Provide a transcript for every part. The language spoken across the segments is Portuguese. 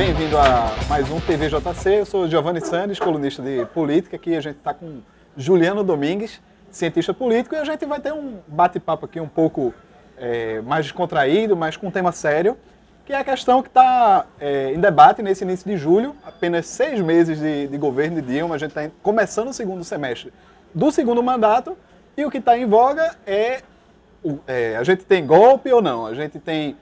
Bem-vindo a mais um TVJC. Eu sou Giovanni Sandes, colunista de política. Aqui a gente está com Juliano Domingues, cientista político, e a gente vai ter um bate-papo aqui um pouco é, mais descontraído, mas com um tema sério, que é a questão que está é, em debate nesse início de julho. Apenas seis meses de, de governo de Dilma, a gente está começando o segundo semestre do segundo mandato, e o que está em voga é, é a gente tem golpe ou não, a gente tem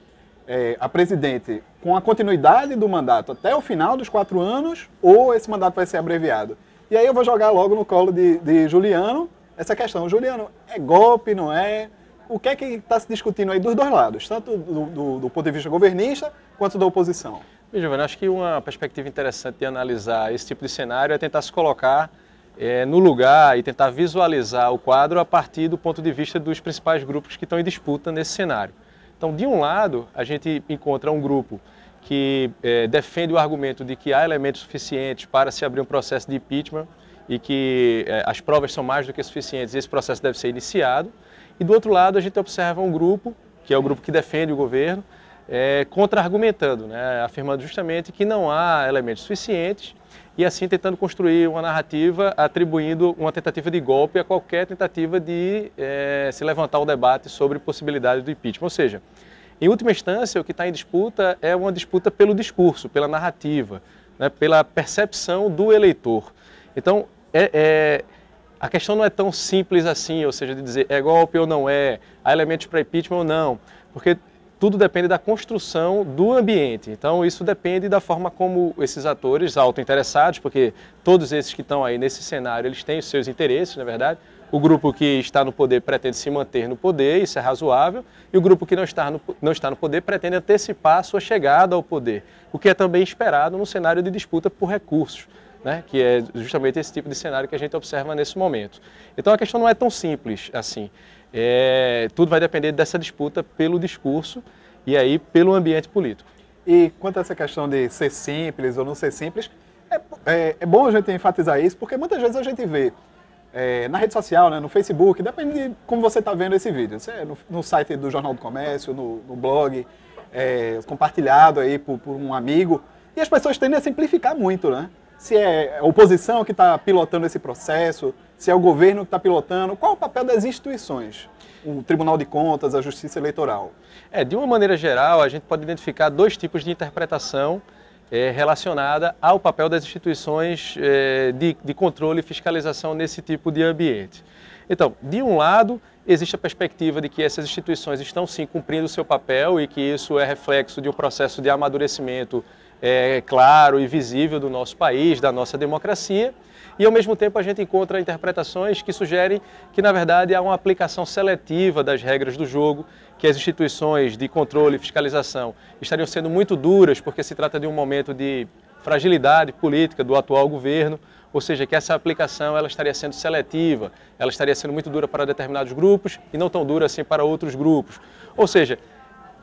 é, a presidente com a continuidade do mandato até o final dos quatro anos ou esse mandato vai ser abreviado? E aí eu vou jogar logo no colo de, de Juliano essa questão. Juliano, é golpe, não é? O que é que está se discutindo aí dos dois lados, tanto do, do, do ponto de vista governista quanto da oposição? Bem, acho que uma perspectiva interessante de analisar esse tipo de cenário é tentar se colocar é, no lugar e tentar visualizar o quadro a partir do ponto de vista dos principais grupos que estão em disputa nesse cenário. Então, de um lado, a gente encontra um grupo que é, defende o argumento de que há elementos suficientes para se abrir um processo de impeachment e que é, as provas são mais do que suficientes e esse processo deve ser iniciado. E do outro lado, a gente observa um grupo, que é o grupo que defende o governo, é, contra-argumentando, né, afirmando justamente que não há elementos suficientes e assim tentando construir uma narrativa atribuindo uma tentativa de golpe a qualquer tentativa de é, se levantar o um debate sobre possibilidade do impeachment. Ou seja, em última instância, o que está em disputa é uma disputa pelo discurso, pela narrativa, né, pela percepção do eleitor. Então, é, é, a questão não é tão simples assim, ou seja, de dizer é golpe ou não é, há elementos para impeachment ou não, porque tudo depende da construção do ambiente. Então, isso depende da forma como esses atores auto-interessados, porque todos esses que estão aí nesse cenário, eles têm os seus interesses, na é verdade. O grupo que está no poder pretende se manter no poder, isso é razoável, e o grupo que não está, no, não está no poder pretende antecipar a sua chegada ao poder, o que é também esperado no cenário de disputa por recursos né? que é justamente esse tipo de cenário que a gente observa nesse momento. Então a questão não é tão simples assim. É, tudo vai depender dessa disputa pelo discurso e aí pelo ambiente político. E quanto a essa questão de ser simples ou não ser simples, é, é, é bom a gente enfatizar isso, porque muitas vezes a gente vê é, na rede social, né, no Facebook, depende de como você está vendo esse vídeo. Você, é no, no, site do Jornal do Comércio, no, no blog, é, compartilhado aí por, por, um amigo. E as pessoas tendem a simplificar muito, né? se é a oposição que está pilotando esse processo, se é o governo que está pilotando, qual é o papel das instituições? O Tribunal de Contas, a Justiça Eleitoral? É, de uma maneira geral, a gente pode identificar dois tipos de interpretação é, relacionada ao papel das instituições é, de, de controle e fiscalização nesse tipo de ambiente. Então, de um lado, existe a perspectiva de que essas instituições estão sim cumprindo o seu papel e que isso é reflexo de um processo de amadurecimento é, claro e visível do nosso país, da nossa democracia. E, ao mesmo tempo, a gente encontra interpretações que sugerem que, na verdade, há uma aplicação seletiva das regras do jogo, que as instituições de controle e fiscalização estariam sendo muito duras, porque se trata de um momento de fragilidade política do atual governo, ou seja, que essa aplicação ela estaria sendo seletiva, ela estaria sendo muito dura para determinados grupos e não tão dura assim para outros grupos. Ou seja,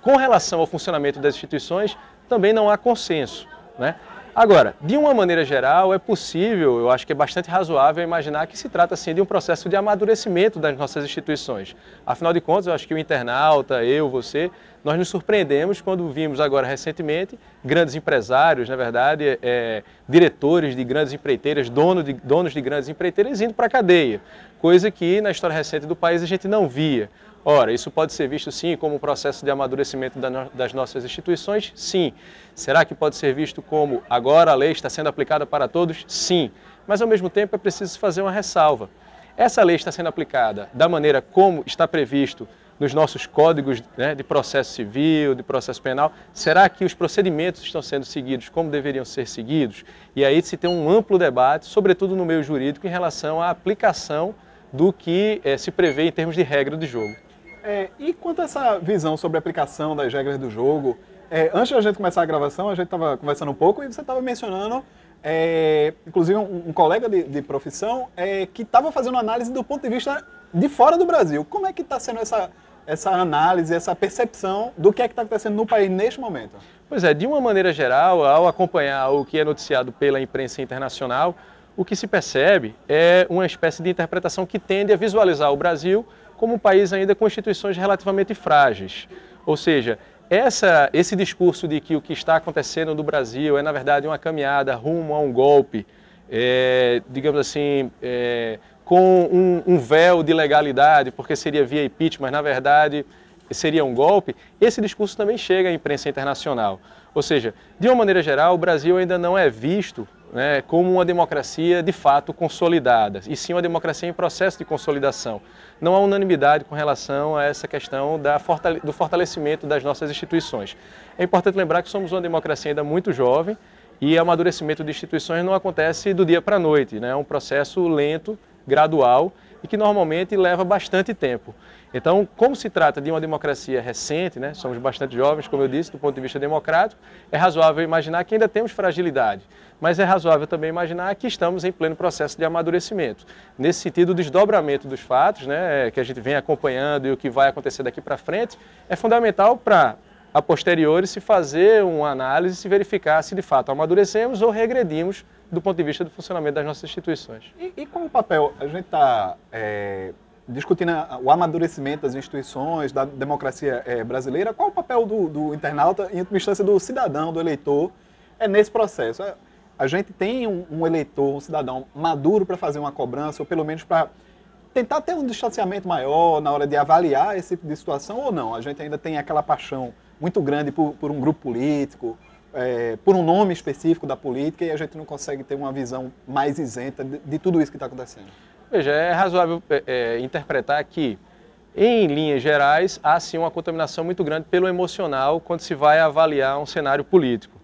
com relação ao funcionamento das instituições, também não há consenso. Né? Agora, de uma maneira geral, é possível, eu acho que é bastante razoável imaginar que se trata assim, de um processo de amadurecimento das nossas instituições. Afinal de contas, eu acho que o internauta, eu, você, nós nos surpreendemos quando vimos agora recentemente grandes empresários, na verdade, é, diretores de grandes empreiteiras, dono de, donos de grandes empreiteiras indo para a cadeia, coisa que na história recente do país a gente não via. Ora, isso pode ser visto sim como um processo de amadurecimento das nossas instituições? Sim. Será que pode ser visto como agora a lei está sendo aplicada para todos? Sim. Mas ao mesmo tempo é preciso fazer uma ressalva. Essa lei está sendo aplicada da maneira como está previsto nos nossos códigos né, de processo civil, de processo penal? Será que os procedimentos estão sendo seguidos como deveriam ser seguidos? E aí se tem um amplo debate, sobretudo no meio jurídico, em relação à aplicação do que é, se prevê em termos de regra de jogo. É, e quanto a essa visão sobre a aplicação das regras do jogo, é, antes da gente começar a gravação, a gente estava conversando um pouco e você estava mencionando, é, inclusive um, um, colega de, de profissão, é, que estava fazendo análise do ponto de vista de fora do Brasil. Como é que está sendo essa, essa análise, essa percepção do que é que está acontecendo no país neste momento? Pois é, de uma maneira geral, ao acompanhar o que é noticiado pela imprensa internacional, o que se percebe é uma espécie de interpretação que tende a visualizar o Brasil como um país ainda com instituições relativamente frágeis. Ou seja, essa, esse discurso de que o que está acontecendo no Brasil é, na verdade, uma caminhada rumo a um golpe, é, digamos assim, é, com um, um, véu de legalidade, porque seria via impeachment, mas, na verdade, seria um golpe, esse discurso também chega à imprensa internacional. Ou seja, de uma maneira geral, o Brasil ainda não é visto né, como uma democracia de fato consolidada, e sim uma democracia em processo de consolidação. Não há unanimidade com relação a essa questão da fortale do fortalecimento das nossas instituições. É importante lembrar que somos uma democracia ainda muito jovem e o amadurecimento de instituições não acontece do dia para a noite, né? é um processo lento, gradual e que normalmente leva bastante tempo. Então, como se trata de uma democracia recente, né, somos bastante jovens, como eu disse, do ponto de vista democrático, é razoável imaginar que ainda temos fragilidade, mas é razoável também imaginar que estamos em pleno processo de amadurecimento. Nesse sentido, o desdobramento dos fatos, né, é, que a gente vem acompanhando e o que vai acontecer daqui para frente, é fundamental para a posteriori se fazer uma análise e se verificar se de fato amadurecemos ou regredimos do ponto de vista do funcionamento das nossas instituições. E, e qual o papel? A gente está é, discutindo o amadurecimento das instituições, da democracia é, brasileira. Qual o papel do, do internauta, em última instância, do cidadão, do eleitor, é nesse processo? É, a gente tem um, um eleitor, um cidadão maduro para fazer uma cobrança, ou pelo menos para tentar ter um distanciamento maior na hora de avaliar esse tipo de situação ou não? A gente ainda tem aquela paixão muito grande por, por um grupo político, é, por um nome específico da política e a gente não consegue ter uma visão mais isenta de, de tudo isso que está acontecendo. Veja, é razoável é, é, interpretar que, em linhas gerais, há sim uma contaminação muito grande pelo emocional quando se vai avaliar um cenário político.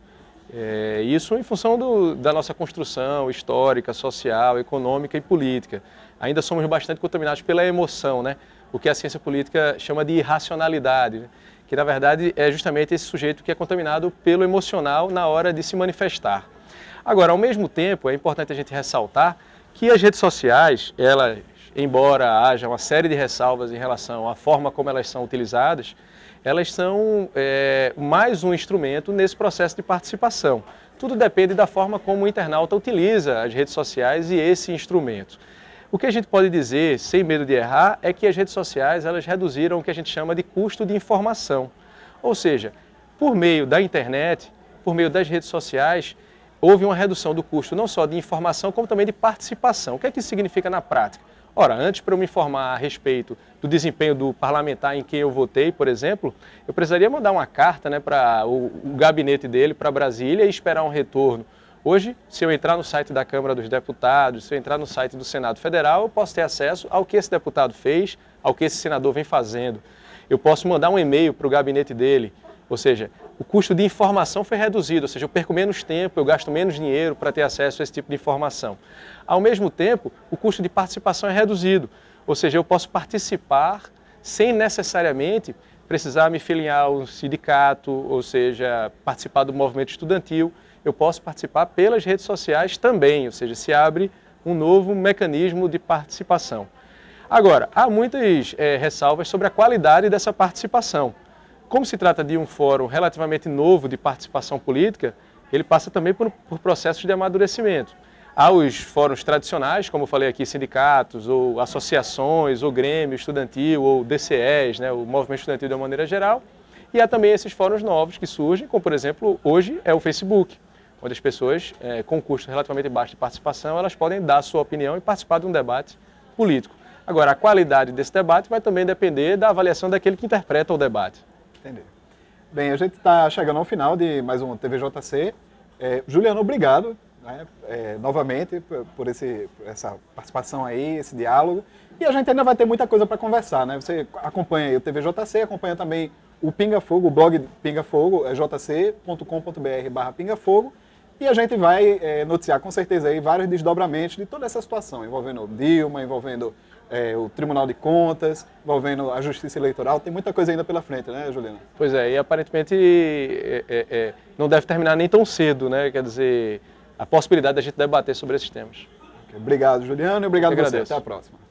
É, isso em função do, da nossa construção histórica, social, econômica e política. Ainda somos bastante contaminados pela emoção, né? o que a ciência política chama de irracionalidade, né? que na verdade é justamente esse sujeito que é contaminado pelo emocional na hora de se manifestar. Agora, ao mesmo tempo, é importante a gente ressaltar que as redes sociais, elas, embora haja uma série de ressalvas em relação à forma como elas são utilizadas, elas são é, mais um instrumento nesse processo de participação. Tudo depende da forma como o internauta utiliza as redes sociais e esse instrumento. O que a gente pode dizer, sem medo de errar, é que as redes sociais elas reduziram o que a gente chama de custo de informação. Ou seja, por meio da internet, por meio das redes sociais, houve uma redução do custo não só de informação, como também de participação. O que é que isso significa na prática? Ora, antes para eu me informar a respeito do desempenho do parlamentar em quem eu votei, por exemplo, eu precisaria mandar uma carta né, para o, o gabinete dele, para Brasília, e esperar um retorno. Hoje, se eu entrar no site da Câmara dos Deputados, se eu entrar no site do Senado Federal, eu posso ter acesso ao que esse deputado fez, ao que esse senador vem fazendo. Eu posso mandar um e-mail para o gabinete dele. Ou seja, o custo de informação foi reduzido, ou seja, eu perco menos tempo, eu gasto menos dinheiro para ter acesso a esse tipo de informação. Ao mesmo tempo, o custo de participação é reduzido, ou seja, eu posso participar sem necessariamente precisar me filiar a um sindicato, ou seja, participar do movimento estudantil eu posso participar pelas redes sociais também, ou seja, se abre um novo mecanismo de participação. Agora, há muitas é, ressalvas sobre a qualidade dessa participação. Como se trata de um fórum relativamente novo de participação política, ele passa também por, por processos de amadurecimento. Há os fóruns tradicionais, como eu falei aqui, sindicatos, ou associações, ou Grêmio Estudantil, ou DCEs, né, o Movimento Estudantil de uma maneira geral. E há também esses fóruns novos que surgem, como por exemplo, hoje é o Facebook onde as pessoas, é, com custo relativamente baixo de participação, elas podem dar a sua opinião e participar de um debate político. Agora, a qualidade desse debate vai também depender da avaliação daquele que interpreta o debate. Entendi. Bem, a gente está chegando ao final de mais um TVJC. É, Juliano, obrigado né, é, novamente por, esse, essa participação aí, esse diálogo. E a gente ainda vai ter muita coisa para conversar, né? Você acompanha o TVJC, acompanha também o Pinga Fogo, o blog Pinga Fogo, é jc.com.br barra e a gente vai é, noticiar com certeza aí vários desdobramentos de toda essa situação, envolvendo o Dilma, envolvendo é, o Tribunal de Contas, envolvendo a Justiça Eleitoral. Tem muita coisa ainda pela frente, né, Juliana? Pois é, e aparentemente é, não deve terminar nem tão cedo, né? Quer dizer, a possibilidade da gente debater sobre esses temas. Obrigado, Juliano, e obrigado a você. Até a próxima.